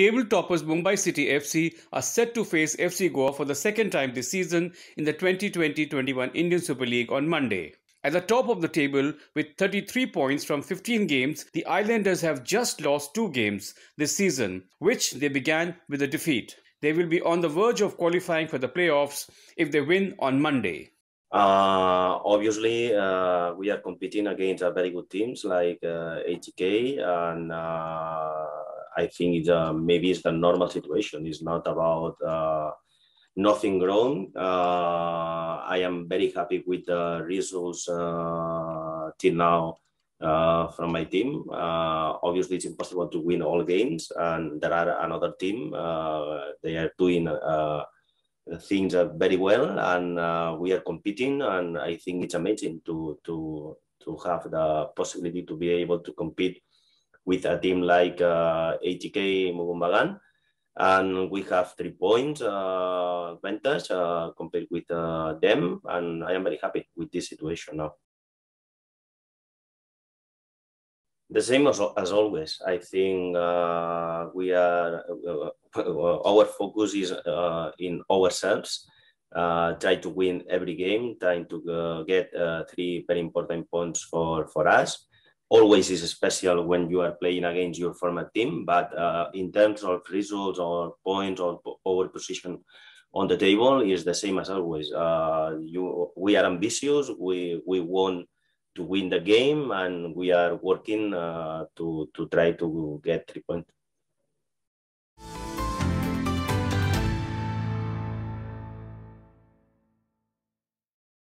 Table toppers Mumbai City FC are set to face FC Goa for the second time this season in the 2020-21 Indian Super League on Monday. At the top of the table with 33 points from 15 games, the Islanders have just lost two games this season, which they began with a defeat. They will be on the verge of qualifying for the playoffs if they win on Monday. Uh, obviously, uh, we are competing against very good teams like uh, ATK and uh, I think it's, uh, maybe it's the normal situation. It's not about uh, nothing wrong. Uh, I am very happy with the results uh, till now uh, from my team. obviously, it's impossible to win all games, and there are another team. they are doing things very well, and we are competing. And I think it's amazing to to to have the possibility to be able to compete with a team like uh, ATK Mugumbagan. And we have three points uh, advantage uh, compared with uh, them. And I am very happy with this situation now. The same as, as always. I think uh, we are, our focus is in ourselves. Uh, try to win every game, trying to uh, get uh, three very important points for, for us always is special when you are playing against your former team, but uh, in terms of results or points or position on the table is the same as always. Uh, you, we are ambitious. We we want to win the game, and we are working uh, to to try to get three points.